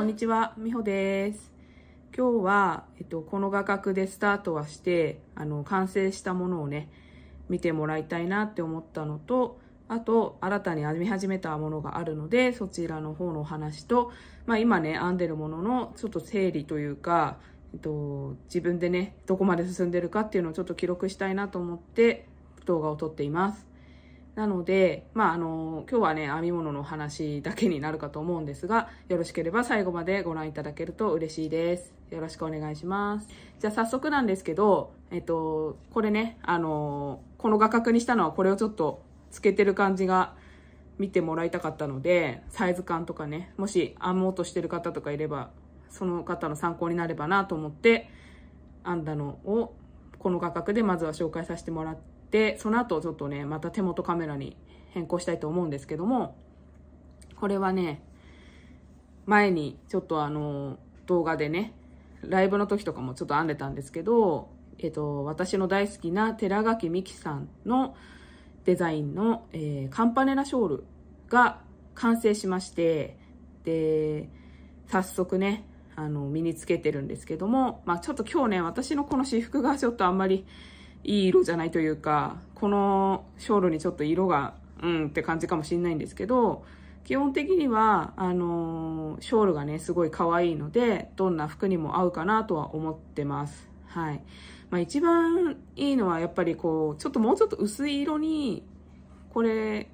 こんにちは、みほです。今日は、えっと、この画角でスタートはして、あの、完成したものをね、見てもらいたいなって思ったのと、あと、新たに編み始めたものがあるので、そちらの方のお話と、まあ今ね、編んでるものの、ちょっと整理というか、えっと、自分でね、どこまで進んでるかっていうのをちょっと記録したいなと思って、動画を撮っています。なので、まあ、あの、今日はね、編み物の話だけになるかと思うんですが、よろしければ最後までご覧いただけると嬉しいです。よろしくお願いします。じゃあ早速なんですけど、えっと、これね、あの、この画角にしたのはこれをちょっとつけてる感じが見てもらいたかったので、サイズ感とかね、もし編もうとしてる方とかいれば、その方の参考になればなと思って、編んだのをこの画角でまずは紹介させてもらっで、その後ちょっとね、また手元カメラに変更したいと思うんですけども、これはね、前にちょっとあの、動画でね、ライブの時とかもちょっと編んでたんですけど、えっと、私の大好きな寺垣美紀さんのデザインの、えー、カンパネラショールが完成しまして、で、早速ね、あの、身につけてるんですけども、まあちょっと今日ね、私のこの私服がちょっとあんまりいい色じゃないというか、このショールにちょっと色が、うんって感じかもしれないんですけど、基本的には、あのー、ショールがね、すごい可愛いので、どんな服にも合うかなとは思ってます。はい。まあ一番いいのはやっぱりこう、ちょっともうちょっと薄い色に、これ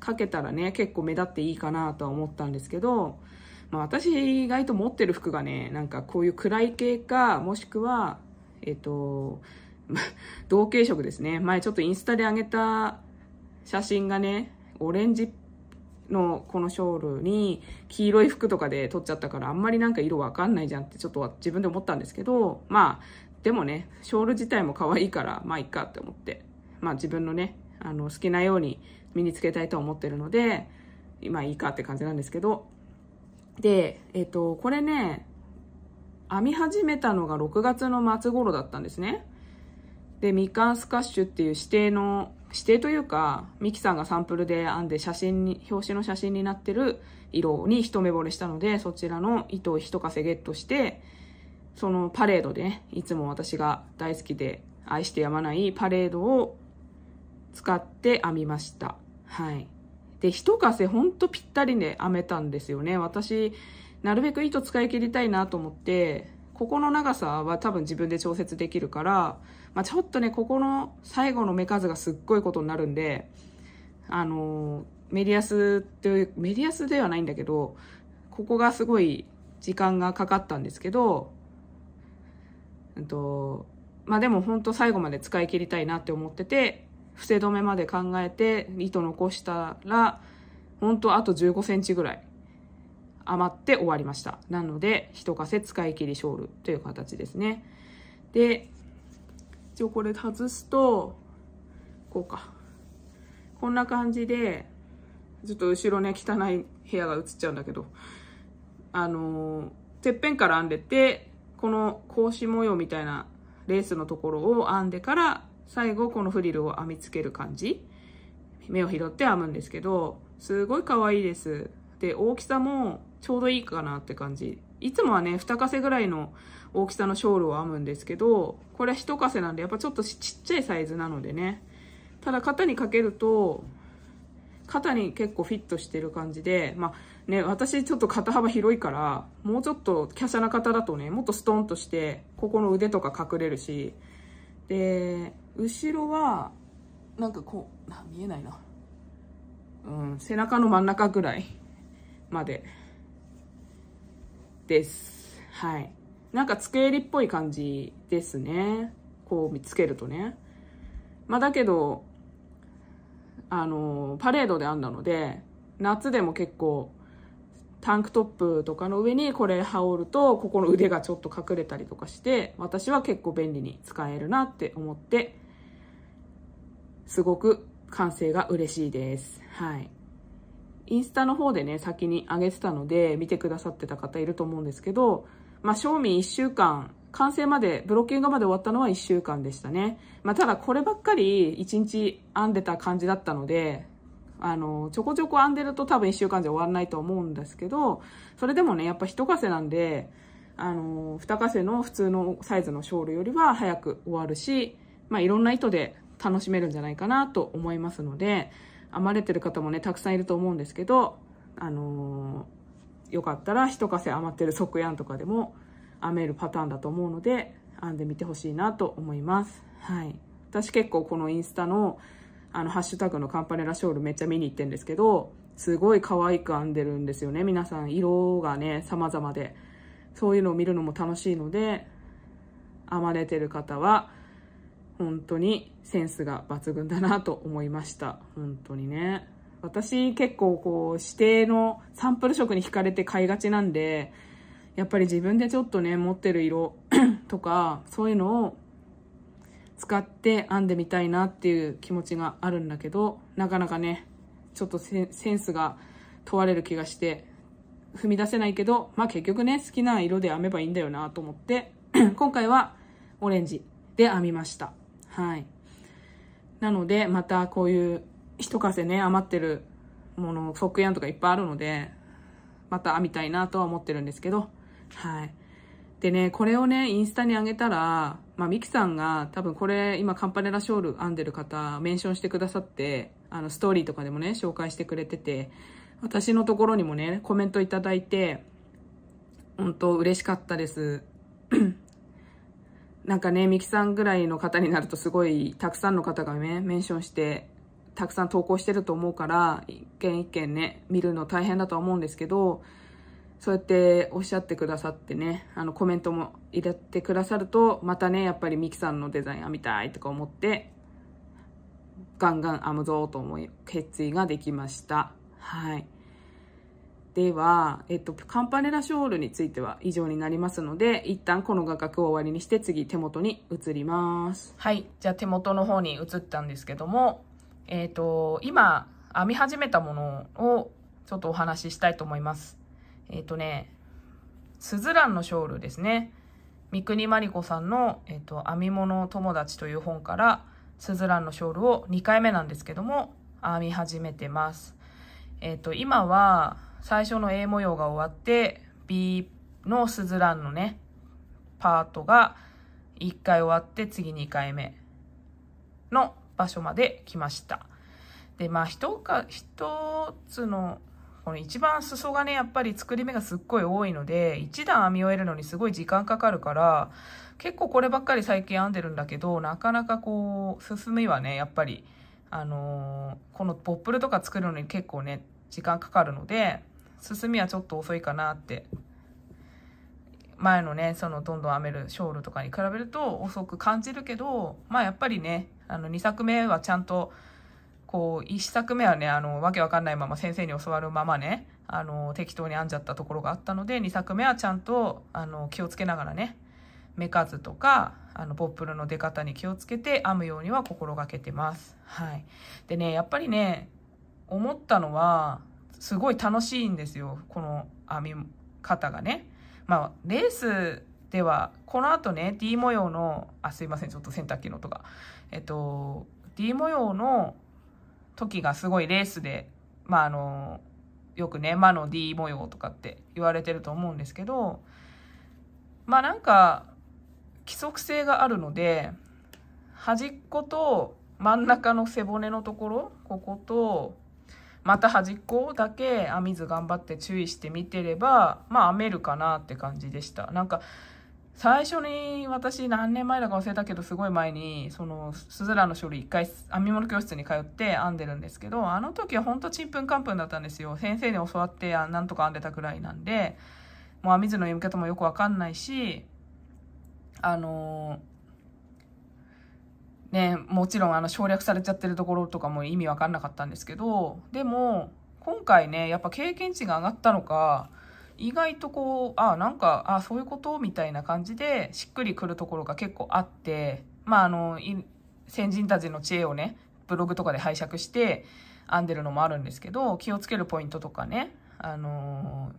かけたらね、結構目立っていいかなとは思ったんですけど、まあ私意外と持ってる服がね、なんかこういう暗い系か、もしくは、えっ、と、同系色ですね。前ちょっとインスタで上げた写真がね、オレンジのこのショールに黄色い服とかで撮っちゃったからあんまりなんか色わかんないじゃんってちょっと自分で思ったんですけど、まあ、でもね、ショール自体も可愛いから、まあいっかって思って、まあ自分のね、あの好きなように身につけたいと思ってるので、今いいかって感じなんですけど。で、えっ、と、これね、編み始めたのが6月の末頃だったんですね。で、ミカンスカッシュっていう指定の、指定というか、ミキさんがサンプルで編んで写真に、表紙の写真になってる色に一目惚れしたので、そちらの糸を一かせゲットして、そのパレードでね、いつも私が大好きで愛してやまないパレードを使って編みました。はい。で、一かせほんとぴったりで、ね、編めたんですよね。私、なるべく糸使い切りたいなと思って、ここの長さは多分自分で調節できるから、まあ、ちょっとね、ここの最後の目数がすっごいことになるんで、あの、メディアスという、メディアスではないんだけど、ここがすごい時間がかかったんですけど、うんと、まあでも本当最後まで使い切りたいなって思ってて、伏せ止めまで考えて糸残したら、本当あと15センチぐらい余って終わりました。なので、一かせ使い切りショールという形ですね。で、一応これ外すと、こうか。こんな感じで、ちょっと後ろね、汚い部屋が映っちゃうんだけど、あのてっぺんから編んでて、この格子模様みたいなレースのところを編んでから、最後このフリルを編みつける感じ。目を拾って編むんですけど、すごい可愛いです。で、大きさもちょうどいいかなって感じ。いつもはね、2かせぐらいの大きさのショールを編むんですけど、これは1カセなんで、やっぱちょっとちっちゃいサイズなのでね。ただ肩にかけると、肩に結構フィットしてる感じで、まあね、私ちょっと肩幅広いから、もうちょっと華奢な方だとね、もっとストンとして、ここの腕とか隠れるし、で、後ろは、なんかこう、見えないな。うん、背中の真ん中ぐらいまで。です。はい。なんか机襟っぽい感じですね。こう見つけるとね。まあだけど、あの、パレードで編んだので、夏でも結構、タンクトップとかの上にこれ羽織ると、ここの腕がちょっと隠れたりとかして、私は結構便利に使えるなって思って、すごく完成が嬉しいです。はい。インスタの方でね、先に上げてたので、見てくださってた方いると思うんですけど、まあ、賞味1週間、完成まで、ブロッキングまで終わったのは1週間でしたね。まあ、ただこればっかり1日編んでた感じだったので、あの、ちょこちょこ編んでると多分1週間じゃ終わらないと思うんですけど、それでもね、やっぱ1かせなんで、あの、2かせの普通のサイズのショールよりは早く終わるし、まあ、いろんな意図で楽しめるんじゃないかなと思いますので、編まれてる方もね、たくさんいると思うんですけど、あのー、よかったら一かせ余ってる即やんとかでも編めるパターンだと思うので、編んでみてほしいなと思います。はい。私結構このインスタの、あの、ハッシュタグのカンパネラショールめっちゃ見に行ってんですけど、すごい可愛く編んでるんですよね。皆さん、色がね、様々で。そういうのを見るのも楽しいので、編まれてる方は、本当にセンスが抜群だなと思いました。本当にね。私結構こう指定のサンプル色に惹かれて買いがちなんで、やっぱり自分でちょっとね、持ってる色 とか、そういうのを使って編んでみたいなっていう気持ちがあるんだけど、なかなかね、ちょっとセンスが問われる気がして、踏み出せないけど、まあ結局ね、好きな色で編めばいいんだよなと思って、今回はオレンジで編みました。はい。なので、またこういう一風ね、余ってるもの、ォックヤンとかいっぱいあるので、また編みたいなとは思ってるんですけど、はい。でね、これをね、インスタに上げたら、まあ、ミキさんが多分これ、今カンパネラショール編んでる方、メンションしてくださって、あの、ストーリーとかでもね、紹介してくれてて、私のところにもね、コメントいただいて、本当嬉しかったです。なんかね、ミキさんぐらいの方になるとすごいたくさんの方がね、メンションして、たくさん投稿してると思うから、一件一件ね、見るの大変だとは思うんですけど、そうやっておっしゃってくださってね、あのコメントも入れてくださると、またね、やっぱりミキさんのデザイン編みたいとか思って、ガンガン編むぞと思い、決意ができました。はい。では、えっと、カンパネラショールについては以上になりますので、一旦この画角を終わりにして、次手元に移ります。はい。じゃあ手元の方に移ったんですけども、えっ、ー、と、今、編み始めたものをちょっとお話ししたいと思います。えっ、ー、とね、スズランのショールですね。三国真理子さんの、えっ、ー、と、編み物友達という本から、スズランのショールを2回目なんですけども、編み始めてます。えっ、と、今は、最初の A 模様が終わって、B のスズランのね、パートが1回終わって次2回目の場所まで来ました。で、まあ一か、1つの、この一番裾がね、やっぱり作り目がすっごい多いので、1段編み終えるのにすごい時間かかるから、結構こればっかり最近編んでるんだけど、なかなかこう、進みはね、やっぱり、あのー、このポップルとか作るのに結構ね、時間かかるので、進みはちょっと遅いかなって。前のね、そのどんどん編めるショールとかに比べると遅く感じるけど、まあやっぱりね、あの2作目はちゃんと、こう、1作目はね、あの、わけわかんないまま先生に教わるままね、あの、適当に編んじゃったところがあったので、2作目はちゃんと、あの、気をつけながらね、目数とか、あの、ポップルの出方に気をつけて編むようには心がけてます。はい。でね、やっぱりね、思ったのは、すごい楽しいんですよ。この編み方がね。まあ、レースでは、この後ね、D 模様の、あ、すいません、ちょっと洗濯機の音が。えっと、D 模様の時がすごいレースで、まあ、あの、よくね、魔の D 模様とかって言われてると思うんですけど、まあなんか、規則性があるので、端っこと真ん中の背骨のところ、ここと、また端っこだけ編み図頑張って注意して見てればまあ編めるかなって感じでしたなんか最初に私何年前だか忘れたけどすごい前にそのスズラの処理一回編み物教室に通って編んでるんですけどあの時はほんとちんぷんかんぷんだったんですよ先生に教わってなんとか編んでたくらいなんでもう編み図の読み方もよくわかんないしあのーね、もちろんあの省略されちゃってるところとかも意味わかんなかったんですけど、でも、今回ね、やっぱ経験値が上がったのか、意外とこう、あ、なんか、あ、そういうことみたいな感じで、しっくりくるところが結構あって、まあ、あの、先人たちの知恵をね、ブログとかで拝借して編んでるのもあるんですけど、気をつけるポイントとかね、あの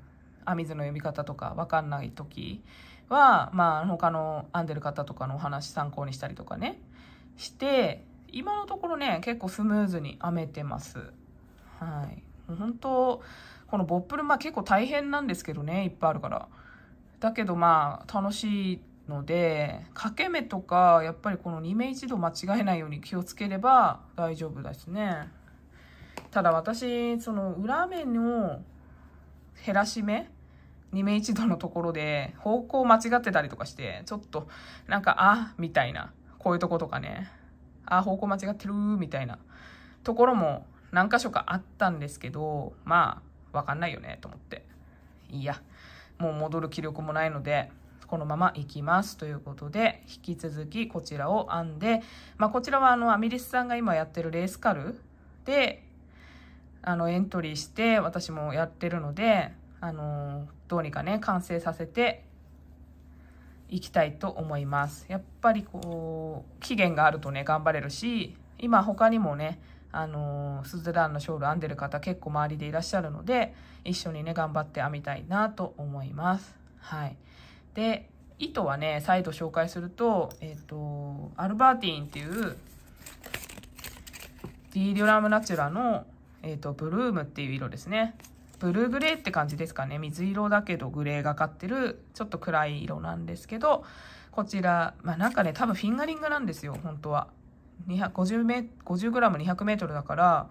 ー、編み図の読み方とかわかんない時は、まあ、他の編んでる方とかのお話参考にしたりとかね、して今のところね結構スムーズに編めてますはい本当このボップルまあ結構大変なんですけどねいっぱいあるからだけどまあ楽しいので掛け目とかやっぱりこの2目一度間違えないように気をつければ大丈夫だしねただ私その裏目の減らし目2目一度のところで方向間違ってたりとかしてちょっとなんかあみたいなこういうとことかね、あ、方向間違ってるみたいなところも何箇所かあったんですけど、まあ、わかんないよね、と思って。いや、もう戻る気力もないので、このまま行きますということで、引き続きこちらを編んで、まあ、こちらはあの、アミリスさんが今やってるレースカルで、あの、エントリーして、私もやってるので、あのー、どうにかね、完成させて、いきたいと思います。やっぱりこう、期限があるとね、頑張れるし、今他にもね、あのスズランのショール編んでる方結構周りでいらっしゃるので、一緒にね、頑張って編みたいなと思います。はい。で、糸はね、再度紹介すると、えっ、ー、と、アルバーティンっていう、ディーリュラムナチュラの、えっ、ー、と、ブルームっていう色ですね。ブルーグレーって感じですかね。水色だけどグレーがかってる、ちょっと暗い色なんですけど、こちら、まあなんかね、多分フィンガリングなんですよ、本当は。250メ、50g200 メートルだから、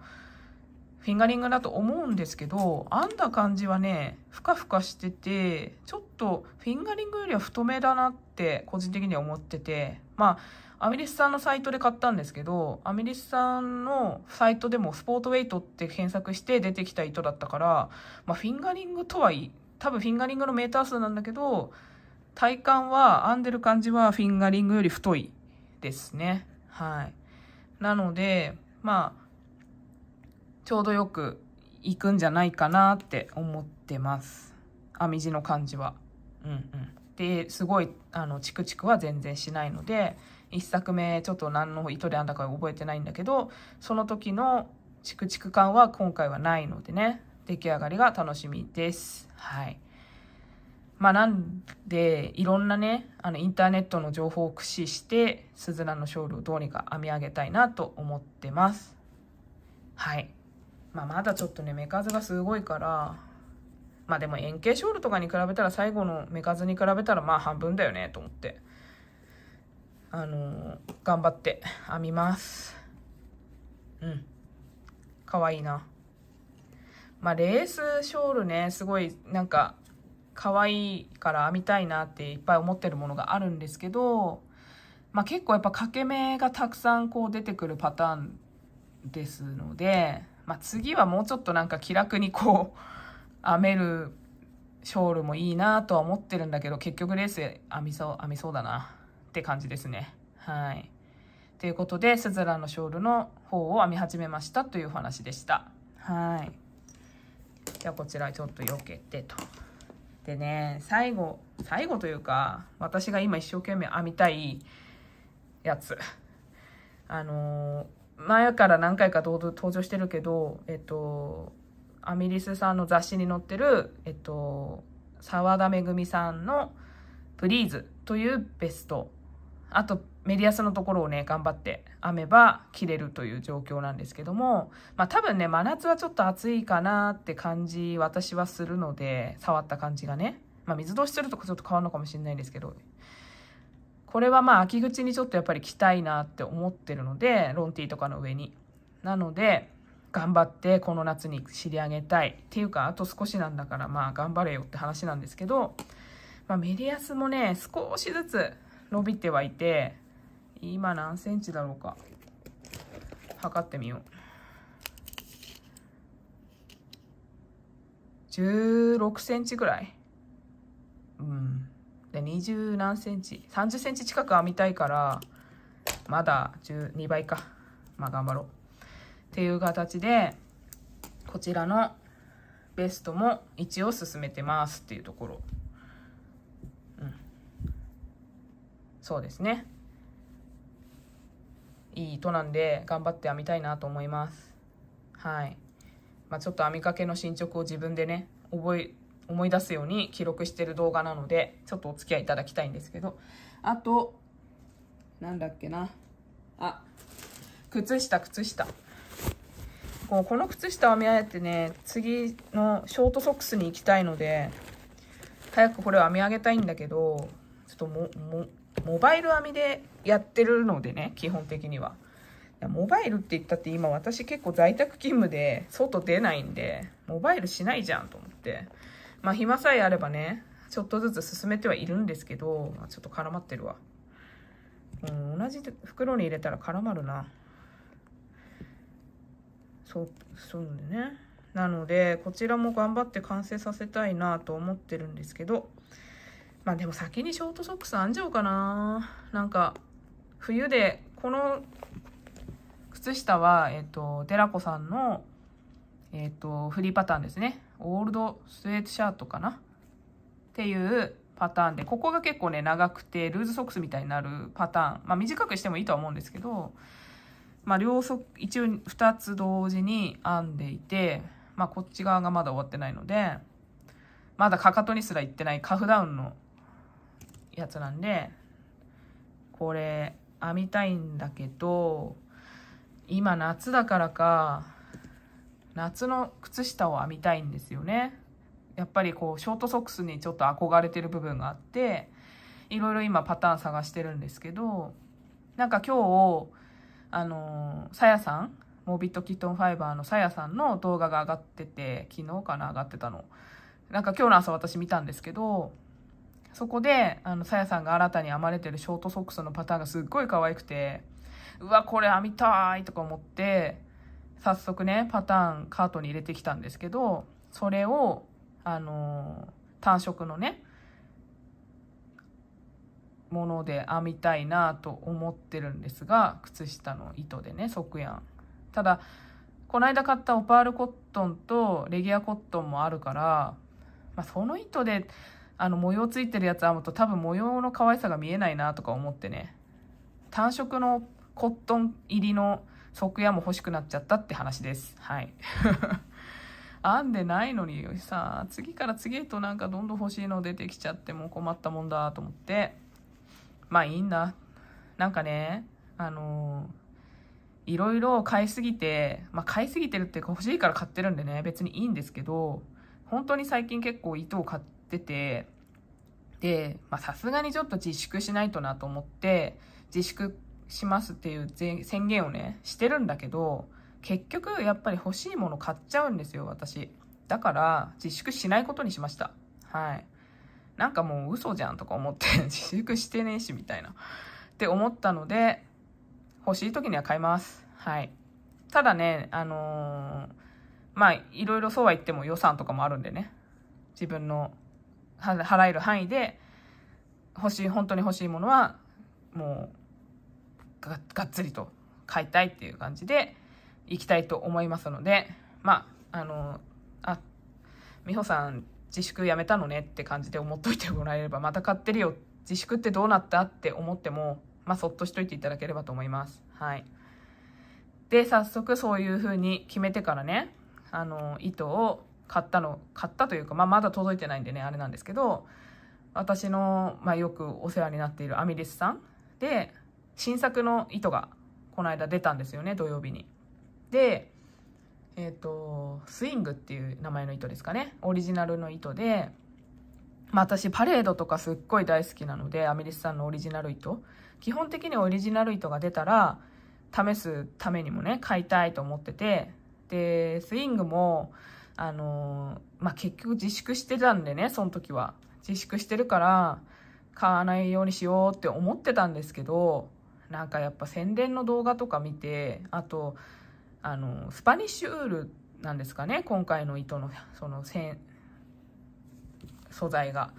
フィンガリングだと思うんですけど、編んだ感じはね、ふかふかしてて、ちょっとフィンガリングよりは太めだなって個人的には思ってて、まあ、アメリスさんのサイトで買ったんですけど、アメリスさんのサイトでもスポートウェイトって検索して出てきた糸だったから、まあ、フィンガリングとはいい、多分フィンガリングのメーター数なんだけど、体感は、編んでる感じはフィンガリングより太いですね。はい。なので、まあ、ちょうどよくいくんじゃないかなって思ってます。編み地の感じは。うんうん。で、すごい、あの、チクチクは全然しないので、1作目ちょっと何の糸で編んだか覚えてないんだけどその時のチクチク感は今回はないのでね出来上がりが楽しみです。はいまあ、なんで、いろんなね、あの、インターネットの情報を駆使して、スズランのショールをどうにか編み上げたいなと思ってます。はい。まあ、まだちょっとね、目数がすごいから、まあでも円形ショールとかに比べたら最後の目数に比べたらまあ半分だよねと思って。あのー、頑張って編みます。うん。かわいいな。まあ、レースショールね、すごいなんか、可愛いから編みたいなっていっぱい思ってるものがあるんですけど、まあ、結構やっぱ掛け目がたくさんこう出てくるパターンですので、まあ、次はもうちょっとなんか気楽にこう、編めるショールもいいなとは思ってるんだけど、結局レース編みそう、編みそうだな。って感じですね。はい。ということで、スズランのショールの方を編み始めましたというお話でした。はい。じゃあこちらちょっと避けてと。でね、最後、最後というか、私が今一生懸命編みたいやつ。あのー、前から何回か登場してるけど、えっと、アミリスさんの雑誌に載ってる、えっと、沢田めぐみさんの「プリーズ」というベストあと、メディアスのところをね、頑張って編めば切れるという状況なんですけども、まあ多分ね、真夏はちょっと暑いかなって感じ、私はするので、触った感じがね。まあ水通しするとちょっと変わるのかもしれないんですけど、これはまあ秋口にちょっとやっぱり着たいなって思ってるので、ロンティーとかの上に。なので、頑張ってこの夏に知り上げたい。っていうか、あと少しなんだからまあ頑張れよって話なんですけど、まあメディアスもね、少しずつ伸びてはいて今何センチだろうか測ってみよう16センチぐらいうんで20何センチ30センチ近く編みたいからまだ2倍かまあ頑張ろうっていう形でこちらのベストも一応進めてますっていうところそうですね。いい糸なんで、頑張って編みたいなと思います。はい。まあ、ちょっと編みかけの進捗を自分でね、覚え、思い出すように記録してる動画なので、ちょっとお付き合いいただきたいんですけど。あと、なんだっけな。あ、靴下、靴下。こうこの靴下をみ上げてね、次のショートソックスに行きたいので、早くこれを編み上げたいんだけど、ちょっとも、も、モバイル編みでやってるのでね、基本的には。モバイルって言ったって今私結構在宅勤務で外出ないんで、モバイルしないじゃんと思って。まあ暇さえあればね、ちょっとずつ進めてはいるんですけど、ちょっと絡まってるわ。うん、同じ袋に入れたら絡まるな。そう、そうね。なので、こちらも頑張って完成させたいなと思ってるんですけど、まあでも先にショートソックス編んじゃおうかな。なんか、冬で、この靴下は、えっ、ー、と、寺子さんの、えっ、ー、と、フリーパターンですね。オールドスウェートシャートかなっていうパターンで、ここが結構ね、長くて、ルーズソックスみたいになるパターン。まあ短くしてもいいとは思うんですけど、まあ両足、一応2つ同時に編んでいて、まあこっち側がまだ終わってないので、まだかかとにすら行ってないカフダウンのやつなんでこれ編みたいんだけど今夏だからか夏の靴下を編みたいんですよねやっぱりこうショートソックスにちょっと憧れてる部分があっていろいろ今パターン探してるんですけどなんか今日あのさやさんモビットキットンファイバーのさやさんの動画が上がってて昨日かな上がってたのなんか今日の朝私見たんですけどそこで、あの、さやさんが新たに編まれてるショートソックスのパターンがすっごい可愛くて、うわ、これ編みたいとか思って、早速ね、パターンカートに入れてきたんですけど、それを、あのー、単色のね、もので編みたいなと思ってるんですが、靴下の糸でね、即やん。ただ、この間買ったオパールコットンとレギアコットンもあるから、まあ、その糸であの模様ついてるやつ編むと多分模様の可愛さが見えないなとか思ってね単色のコットン入りの側屋も欲しくなっちゃったって話ですはい 編んでないのにさ次から次へとなんかどんどん欲しいの出てきちゃってもう困ったもんだと思ってまあいいんだなんかねあのー、いろいろ買いすぎて、まあ、買いすぎてるっていうか欲しいから買ってるんでね別にいいんですけど本当に最近結構糸を買ってってて、で、まあさすがにちょっと自粛しないとなと思って、自粛しますっていう宣言をね、してるんだけど、結局やっぱり欲しいもの買っちゃうんですよ、私。だから自粛しないことにしました。はい。なんかもう嘘じゃんとか思って 自粛してねえしみたいな。って思ったので、欲しい時には買います。はい。ただね、あのー、まあ、いろいろそうは言っても予算とかもあるんでね。自分の払える範囲で、欲しい、本当に欲しいものは、もうが、がっつりと買いたいっていう感じで、行きたいと思いますので、まあ、あの、あ、美穂さん自粛やめたのねって感じで思っといてもらえれば、また買ってるよ、自粛ってどうなったって思っても、まあ、そっとしといていただければと思います。はい。で、早速そういうふうに決めてからね、あの、糸を買ったの、買ったというか、まあ、まだ届いてないんでね、あれなんですけど、私の、まあ、よくお世話になっているアミレスさんで、新作の糸が、この間出たんですよね、土曜日に。で、えっ、ー、と、スイングっていう名前の糸ですかね。オリジナルの糸で、まあ、私パレードとかすっごい大好きなので、アミリスさんのオリジナル糸。基本的にオリジナル糸が出たら、試すためにもね、買いたいと思ってて、で、スイングも、あのー、まあ、結局自粛してたんでね、その時は。自粛してるから、買わないようにしようって思ってたんですけど、なんかやっぱ宣伝の動画とか見て、あと、あの、スパニッシュウールなんですかね、今回の糸の、その、線、素材が。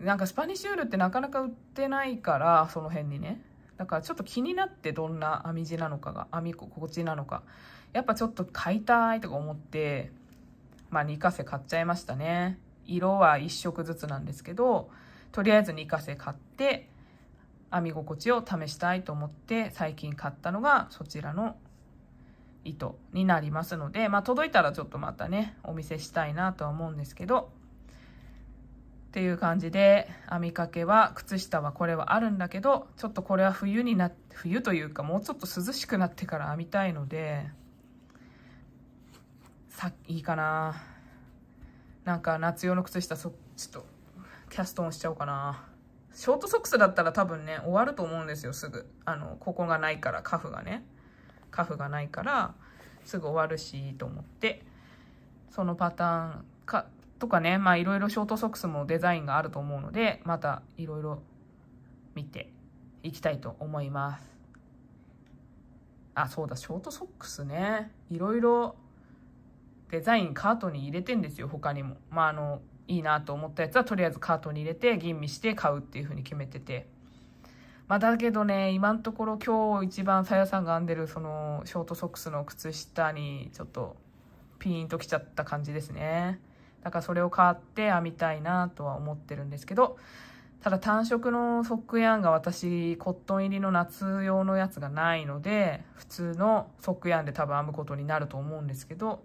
なんかスパニッシュウールってなかなか売ってないから、その辺にね。だからちょっと気になってどんな編み地なのかが、編み心地なのか。やっぱちょっと買いたいとか思って、まあ、2カセ買っちゃいましたね。色は1色ずつなんですけど、とりあえず2カセ買って、編み心地を試したいと思って最近買ったのがそちらの糸になりますので、まあ、届いたらちょっとまたねお見せしたいなとは思うんですけどっていう感じで編みかけは靴下はこれはあるんだけどちょっとこれは冬にな冬というかもうちょっと涼しくなってから編みたいのでさいいかななんか夏用の靴下そちょっとキャストンしちゃおうかなショートソックスだったら多分ね終わると思うんですよすぐあのここがないからカフがねカフがないからすぐ終わるしと思ってそのパターンかとかねまあいろいろショートソックスもデザインがあると思うのでまたいろいろ見ていきたいと思いますあそうだショートソックスねいろいろデザインカートに入れてんですよ、他にも。まあ、あの、いいなと思ったやつはとりあえずカートに入れて吟味して買うっていう風に決めてて。まあ、だけどね、今のところ今日一番さやさんが編んでるそのショートソックスの靴下にちょっとピーンときちゃった感じですね。だからそれを買って編みたいなとは思ってるんですけど、ただ単色のソックヤンが私、コットン入りの夏用のやつがないので、普通のソックヤンで多分編むことになると思うんですけど、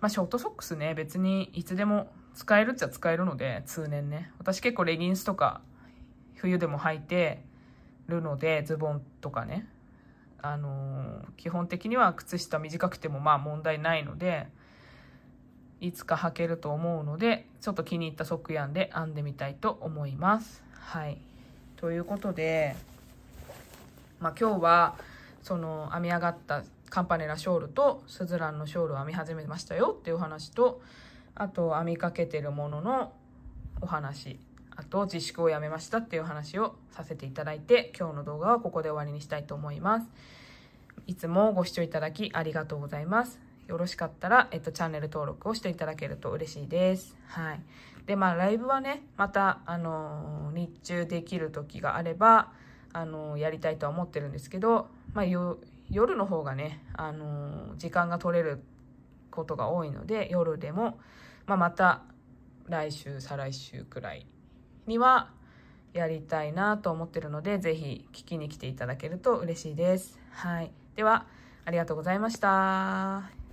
まあ、ショートソックスね、別にいつでも使えるっちゃ使えるので、通年ね。私結構レギンスとか、冬でも履いてるので、ズボンとかね。あのー、基本的には靴下短くてもまあ問題ないので、いつか履けると思うので、ちょっと気に入ったソックヤンで編んでみたいと思います。はい。ということで、まあ、今日は、その編み上がったカンパネラショールとスズランのショールを編み始めましたよっていう話と、あと編みかけてるもののお話、あと自粛をやめましたっていう話をさせていただいて、今日の動画はここで終わりにしたいと思います。いつもご視聴いただきありがとうございます。よろしかったら、えっと、チャンネル登録をしていただけると嬉しいです。はい。で、まあ、ライブはね、また、あのー、日中できる時があれば、あのー、やりたいとは思ってるんですけど、まあ、夜の方がね、あのー、時間が取れることが多いので、夜でも、まあ、また来週、再来週くらいにはやりたいなと思ってるので、是非聞きに来ていただけると嬉しいです。はい。では、ありがとうございました。